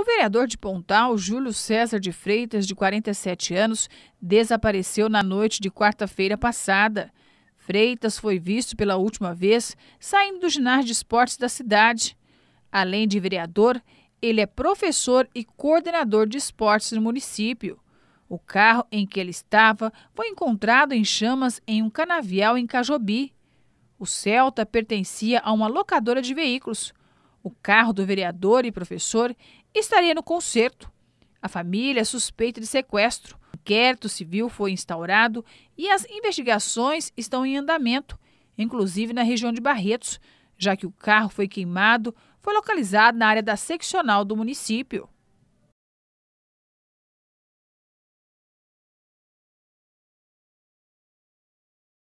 O vereador de Pontal, Júlio César de Freitas, de 47 anos, desapareceu na noite de quarta-feira passada. Freitas foi visto pela última vez saindo do ginásio de esportes da cidade. Além de vereador, ele é professor e coordenador de esportes no município. O carro em que ele estava foi encontrado em chamas em um canavial em Cajobi. O Celta pertencia a uma locadora de veículos. O carro do vereador e professor estaria no concerto. A família é suspeita de sequestro. O inquérito civil foi instaurado e as investigações estão em andamento, inclusive na região de Barretos, já que o carro foi queimado, foi localizado na área da seccional do município.